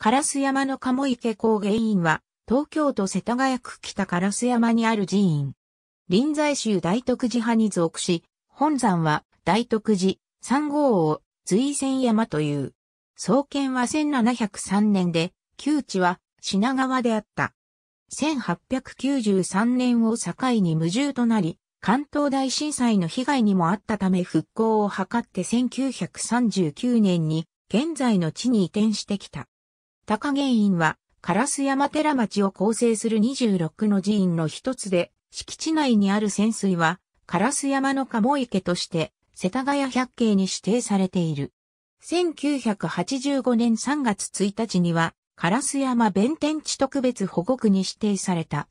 烏山の鴨池高原院は、東京都世田谷区北烏山にある寺院。臨済宗大徳寺派に属し、本山は大徳寺、三号を随仙山という。創建は1703年で、旧地は品川であった。1893年を境に無住となり、関東大震災の被害にもあったため復興を図って1939年に現在の地に移転してきた。高原院は、烏山寺町を構成する26の寺院の一つで、敷地内にある潜水は、烏山の鴨池として、世田谷百景に指定されている。1985年3月1日には、烏山弁天地特別保護区に指定された。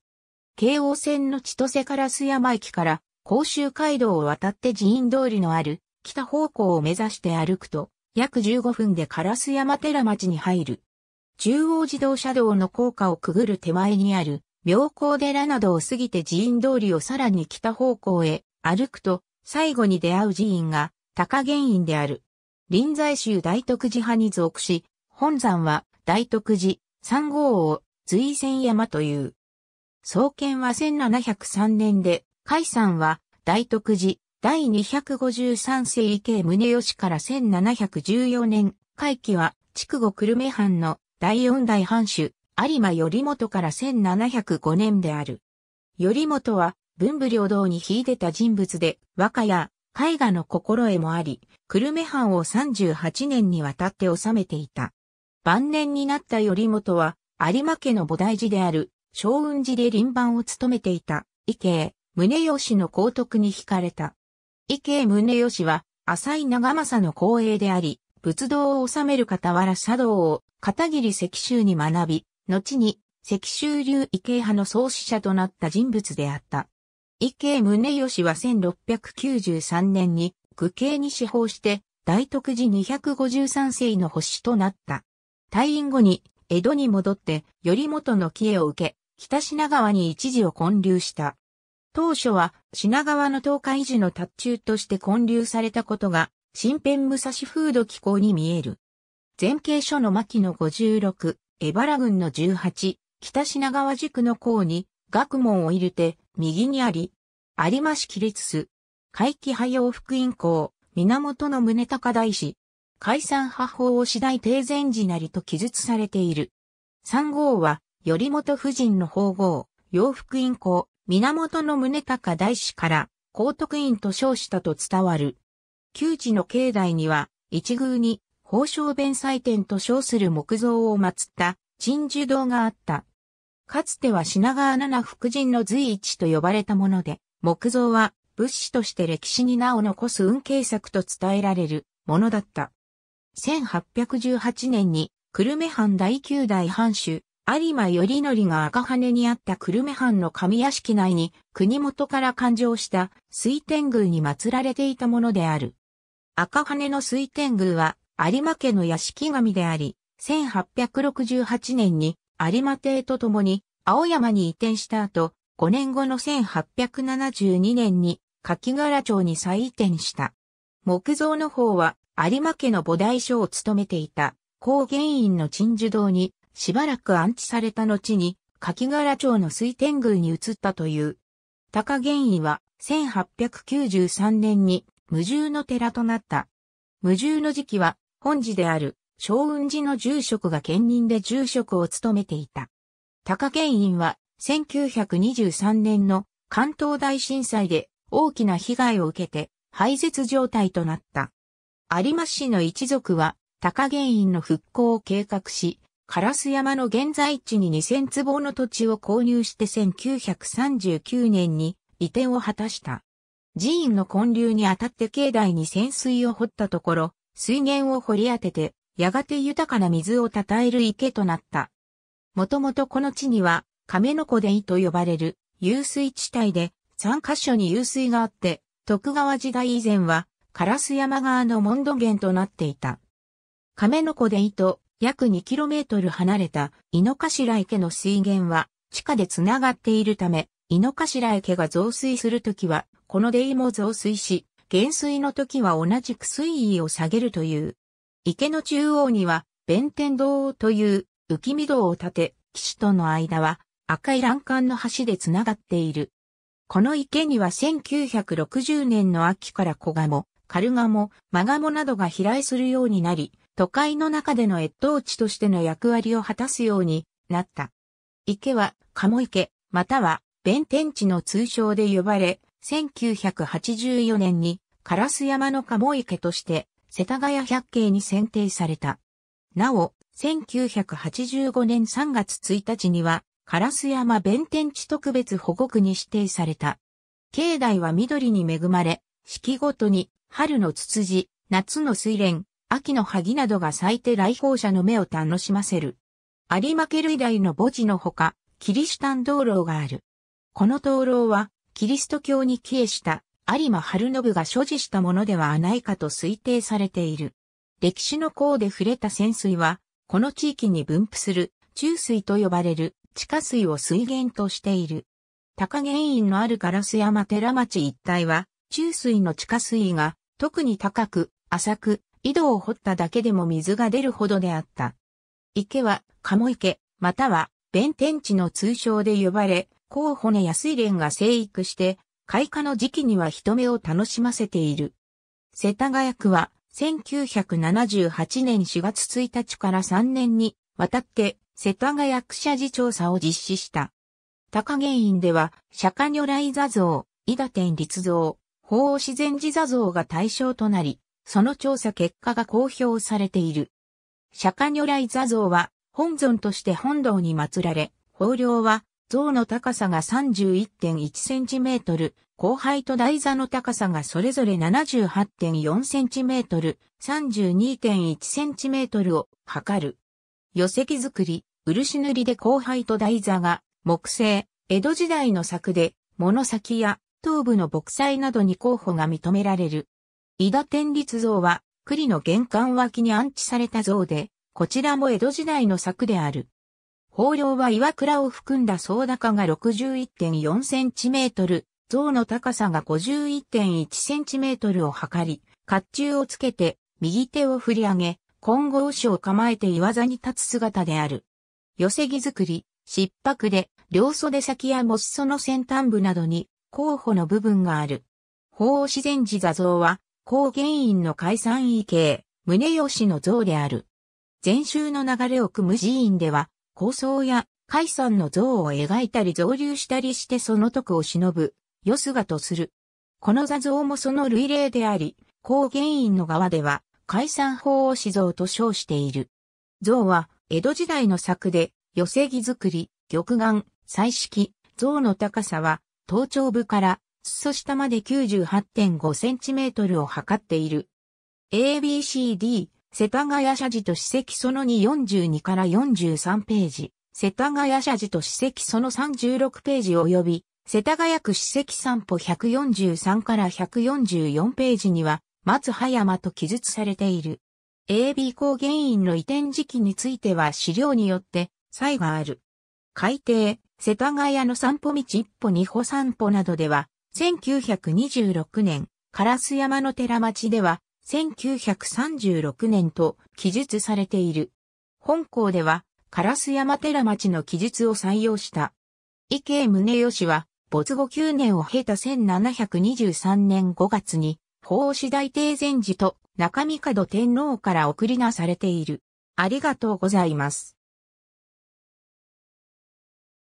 京王線の千歳烏山駅から甲州街道を渡って寺院通りのある北方向を目指して歩くと、約15分で烏山寺町に入る。中央自動車道の高架をくぐる手前にある、妙高寺などを過ぎて寺院通りをさらに北方向へ歩くと、最後に出会う寺院が高原院である。臨済宗大徳寺派に属し、本山は大徳寺、三号王、随仙山という。創建は1703年で、海山は大徳寺、第253世紀宗義から1714年、会期は、筑後久留米藩の第四代藩主、有馬頼元から1705年である。頼元は、文武両道に秀でた人物で、和歌や絵画の心得もあり、久留米藩を38年にわたって治めていた。晩年になった頼元は、有馬家の菩提寺である、昭雲寺で臨番を務めていた、池江、宗義の皇徳に惹かれた。池江宗義は、浅井長政の光栄であり、仏道を治める傍ら茶道を片桐石州に学び、後に石州流異形派の創始者となった人物であった。異形宗義は1693年に愚形に司法して大徳寺253世の星となった。退院後に江戸に戻って頼元の帰依を受け、北品川に一時を建立した。当初は品川の東海寺の達中として建立されたことが新編武蔵風土気候に見える。前景書の牧野56、荏原郡の18、北品川宿の項に、学問を入れて、右にあり、ありまし起立す。会期派用福音校、源の宗高大師。解散派法を次第定前時なりと記述されている。三号は、頼元夫人の法号、洋福院校、源の宗高大師から、高徳院と称したと伝わる。旧知の境内には、一宮に、宝生弁祭典と称する木造を祀った鎮守堂があった。かつては品川七福神の随一と呼ばれたもので、木造は物資として歴史に名を残す運慶作と伝えられるものだった。1818年に、久留米藩第9代藩主、有馬頼則が赤羽にあった久留米藩の上屋敷内に国元から誕生した水天宮に祀られていたものである。赤羽の水天宮は有馬家の屋敷神であり、1868年に有馬邸と共に青山に移転した後、5年後の1872年に柿柄町に再移転した。木造の方は有馬家の菩提所を務めていた高原院の鎮守堂にしばらく安置された後に柿柄町の水天宮に移ったという。高原院は1893年に無重の寺となった。無重の時期は、本寺である、昭雲寺の住職が兼任で住職を務めていた。高県院は、1923年の関東大震災で大きな被害を受けて廃絶状態となった。有馬市の一族は高原院の復興を計画し、烏山の現在地に2000坪の土地を購入して1939年に移転を果たした。寺院の建立にあたって境内に潜水を掘ったところ、水源を掘り当てて、やがて豊かな水を称える池となった。もともとこの地には、亀の子井と呼ばれる、湧水地帯で、3カ所に湧水があって、徳川時代以前は、烏山側の門戸源となっていた。亀の子井と約 2km 離れた井の頭池の水源は地下でつながっているため、井の頭池が増水するときはこのデイも増水し、減水の時は同じく水位を下げるという。池の中央には、弁天堂という浮見堂を建て、岸との間は赤い欄干の橋でつながっている。この池には1960年の秋から小鴨、軽鴨、マガモなどが飛来するようになり、都会の中での越冬地としての役割を果たすようになった。池は、鴨池、または、弁天地の通称で呼ばれ、1984年にカラス山の鴨池として世田谷百景に選定された。なお、1985年3月1日にはカラス山弁天地特別保護区に指定された。境内は緑に恵まれ、四季ごとに春のツツジ、夏の水蓮、秋の萩などが咲いて来訪者の目を楽しませる。有馬家類大の墓地のほか、キリシタン道路がある。この道路は、キリスト教に帰依した有馬晴信が所持したものではないかと推定されている。歴史の項で触れた潜水は、この地域に分布する中水と呼ばれる地下水を水源としている。高原院のあるガラス山寺町一帯は、中水の地下水が特に高く、浅く、井戸を掘っただけでも水が出るほどであった。池は、鴨池、または、弁天地の通称で呼ばれ、候補の安い蓮が生育して、開花の時期には人目を楽しませている。世田谷区は、1978年4月1日から3年にわたって、世田谷区社事調査を実施した。高原院では、釈迦如来座像、伊田天立像、法王自然寺座像が対象となり、その調査結果が公表されている。釈迦如来座像は、本尊として本堂に祀られ、法領は像の高さが 31.1cm、後輩と台座の高さがそれぞれ 78.4cm、32.1cm を測る。寄席作り、漆塗りで後輩と台座が、木製、江戸時代の作で、物先や頭部の木材などに候補が認められる。伊田天立像は、栗の玄関脇に安置された像で、こちらも江戸時代の作である。豊漁は岩倉を含んだ総高が6 1 4トル、像の高さが5 1 1トルを測り、甲冑をつけて、右手を振り上げ、金剛牛を構えて岩座に立つ姿である。寄せ木作り、失迫で、両袖先やもしその先端部などに、候補の部分がある。法自然寺座像は、高原院の解散異形、宗吉の像である。禅宗の流れを組む寺院では、構想や海山の像を描いたり造流したりしてその徳を忍ぶ、よすがとする。この座像もその類例であり、高原院の側では、海山法を死像と称している。像は、江戸時代の作で、寄せ木作り、玉眼、彩色、像の高さは、頭頂部から、裾下まで98.5センチメートルを測っている。ABCD 世田谷社寺と史跡その242から43ページ、世田谷社寺と史跡その36ページ及び、世田谷区史跡散歩143から144ページには、松葉山と記述されている。AB 高原院の移転時期については資料によって差異がある。海底、世田谷の散歩道一歩二歩三歩などでは、1926年、烏山の寺町では、1936年と記述されている。本校では、烏山寺町の記述を採用した。池宗義は、没後9年を経た1723年5月に、法師大帝禅寺と中身門天皇から送りなされている。ありがとうございます。